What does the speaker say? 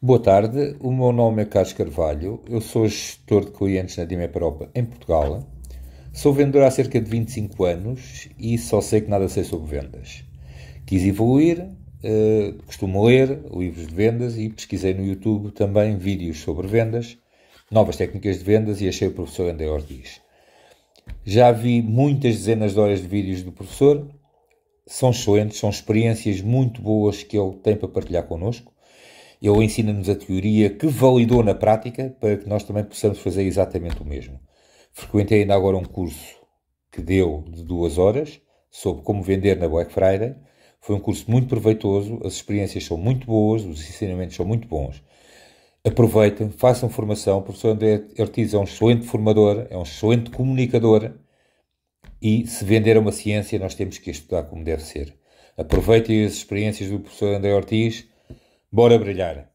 Boa tarde, o meu nome é Carlos Carvalho, eu sou gestor de clientes na Dimep Europa em Portugal, sou vendedor há cerca de 25 anos e só sei que nada sei sobre vendas. Quis evoluir, uh, costumo ler livros de vendas e pesquisei no YouTube também vídeos sobre vendas, novas técnicas de vendas e achei o professor André Ortiz. Já vi muitas dezenas de horas de vídeos do professor, são excelentes, são experiências muito boas que ele tem para partilhar connosco ele ensina-nos a teoria que validou na prática para que nós também possamos fazer exatamente o mesmo. Frequentei ainda agora um curso que deu de duas horas sobre como vender na Black Friday. Foi um curso muito proveitoso, as experiências são muito boas, os ensinamentos são muito bons. Aproveitem, façam formação. O professor André Ortiz é um excelente formador, é um excelente comunicador e se vender é uma ciência, nós temos que estudar como deve ser. Aproveitem as experiências do professor André Ortiz Bora brilhar!